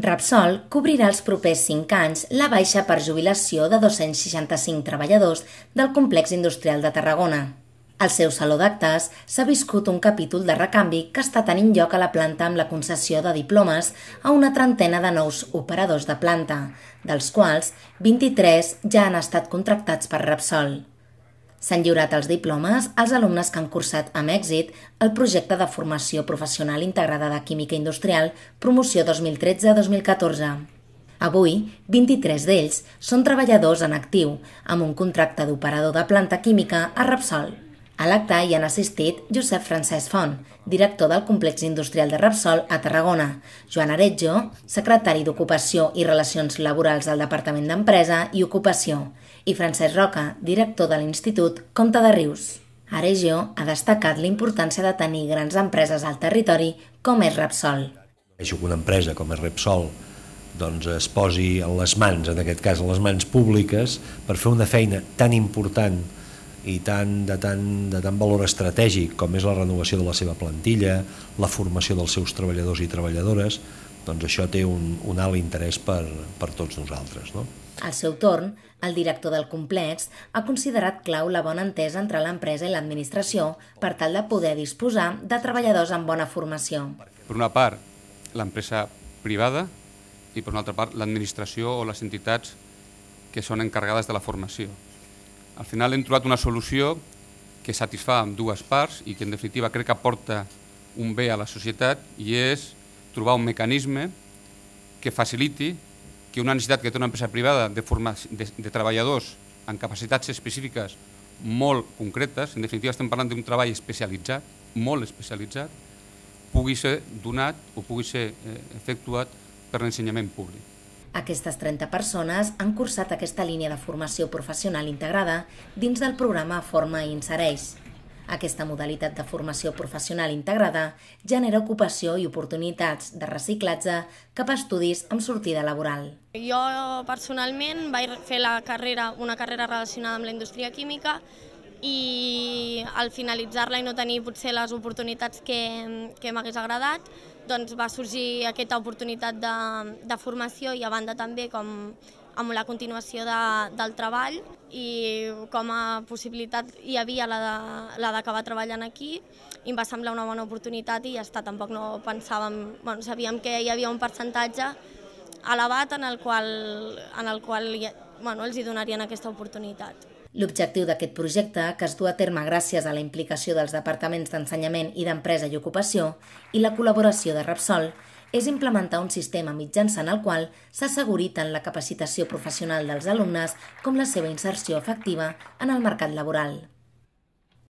Repsol cobrirà els propers 5 anys la baixa per jubilació de 265 treballadors del complex industrial de Tarragona. Al seu saló d'actes s'ha viscut un capítol de recanvi que està tenint lloc a la planta amb la concessió de diplomes a una trentena de nous operadors de planta, dels quals 23 ja han estat contractats per Repsol. S'han lliurat els diplomes als alumnes que han cursat amb èxit el projecte de formació professional integrada de química industrial promoció 2013-2014. Avui, 23 d'ells són treballadors en actiu, amb un contracte d'operador de planta química a Repsol. A l'acte hi han assistit Josep Francesc Font, director del Complex Industrial de Repsol a Tarragona, Joan Aretjo, secretari d'Ocupació i Relacions Laborals del Departament d'Empresa i Ocupació, i Francesc Roca, director de l'Institut Comte de Rius. Aregio ha destacat la importància de tenir grans empreses al territori com és Repsol. Això que una empresa com és Repsol doncs, es posi en les mans, en aquest cas en les mans públiques, per fer una feina tan important com i tant, de, tant, de tant valor estratègic com és la renovació de la seva plantilla, la formació dels seus treballadors i treballadores, doncs això té un, un alt interès per, per tots nosaltres. No? Al seu torn, el director del complex ha considerat clau la bona entesa entre l'empresa i l'administració per tal de poder disposar de treballadors amb bona formació. Per una part, l'empresa privada i per una altra part, l'administració o les entitats que són encarregades de la formació. Al final hem trobat una solució que satisfà amb dues parts i que en definitiva crec que aporta un bé a la societat i és trobar un mecanisme que faciliti que una necessitat que té una empresa privada de, forma, de, de treballadors amb capacitats específiques molt concretes, en definitiva estem parlant d'un treball especialitzat, molt especialitzat, pugui ser donat o pugui ser eh, efectuat per l'ensenyament públic. Aquestes 30 persones han cursat aquesta línia de formació professional integrada dins del programa Forma i Insereix. Aquesta modalitat de formació professional integrada genera ocupació i oportunitats de reciclatge cap a estudis amb sortida laboral. Jo personalment vaig fer la carrera, una carrera relacionada amb la indústria química i al finalitzar-la i no tenir potser les oportunitats que, que m'hagués agradat, doncs va sorgir aquesta oportunitat de, de formació i a banda també com amb la continuació de, del treball i com a possibilitat hi havia la d'acabar treballant aquí i em va semblar una bona oportunitat i ja està, tampoc no pensàvem, bueno, sabíem que hi havia un percentatge elevat en el qual, en el qual bueno, els hi donarien aquesta oportunitat. L'objectiu d'aquest projecte, que es du a terme gràcies a la implicació dels departaments d'ensenyament i d'empresa i ocupació i la col·laboració de Repsol, és implementar un sistema mitjançant el qual s'asseguri tant la capacitació professional dels alumnes com la seva inserció efectiva en el mercat laboral.